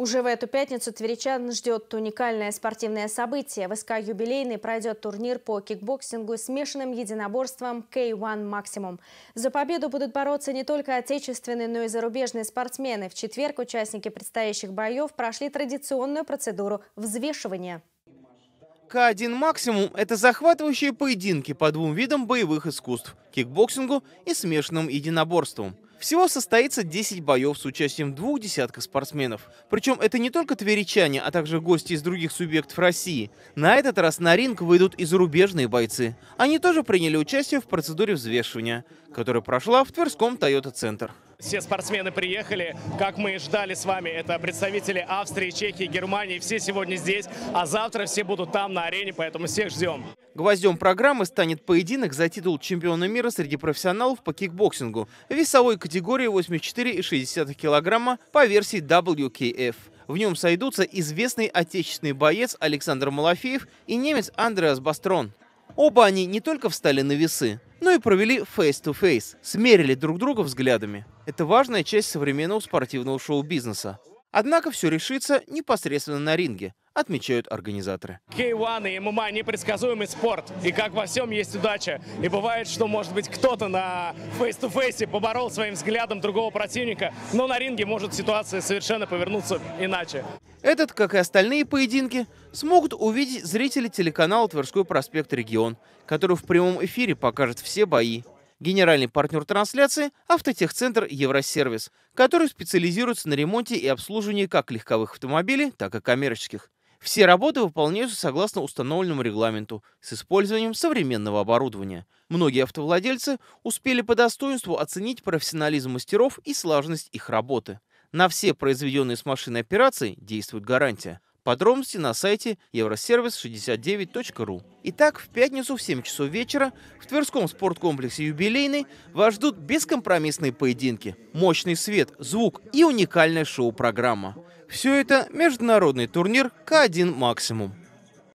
Уже в эту пятницу тверичан ждет уникальное спортивное событие. В СК «Юбилейный» пройдет турнир по кикбоксингу с смешанным единоборством K1 «Максимум». За победу будут бороться не только отечественные, но и зарубежные спортсмены. В четверг участники предстоящих боев прошли традиционную процедуру взвешивания. К1 «Максимум» – это захватывающие поединки по двум видам боевых искусств – кикбоксингу и смешанным единоборствам. Всего состоится 10 боев с участием двух десятков спортсменов. Причем это не только тверичане, а также гости из других субъектов России. На этот раз на ринг выйдут и зарубежные бойцы. Они тоже приняли участие в процедуре взвешивания, которая прошла в Тверском Toyota Center. Все спортсмены приехали, как мы и ждали с вами. Это представители Австрии, Чехии, Германии. Все сегодня здесь, а завтра все будут там на арене, поэтому всех ждем. Гвоздем программы станет поединок за титул чемпиона мира среди профессионалов по кикбоксингу в весовой категории 84,6 килограмма по версии WKF. В нем сойдутся известный отечественный боец Александр Малафеев и немец Андреас Бастрон. Оба они не только встали на весы, но и провели face-to-face, смерили друг друга взглядами. Это важная часть современного спортивного шоу-бизнеса. Однако все решится непосредственно на ринге отмечают организаторы. K1 и ММА – непредсказуемый спорт. И как во всем есть удача. И бывает, что, может быть, кто-то на фейс-ту-фейсе поборол своим взглядом другого противника, но на ринге может ситуация совершенно повернуться иначе. Этот, как и остальные поединки, смогут увидеть зрители телеканала «Тверской проспект Регион», который в прямом эфире покажет все бои. Генеральный партнер трансляции – автотехцентр «Евросервис», который специализируется на ремонте и обслуживании как легковых автомобилей, так и коммерческих. Все работы выполняются согласно установленному регламенту с использованием современного оборудования. Многие автовладельцы успели по достоинству оценить профессионализм мастеров и слаженность их работы. На все произведенные с машины операции действует гарантия. Подробности на сайте euroservice69.ru. Итак, в пятницу в 7 часов вечера в Тверском спорткомплексе «Юбилейный» вас ждут бескомпромиссные поединки, мощный свет, звук и уникальная шоу-программа. Все это международный турнир К1 «Максимум».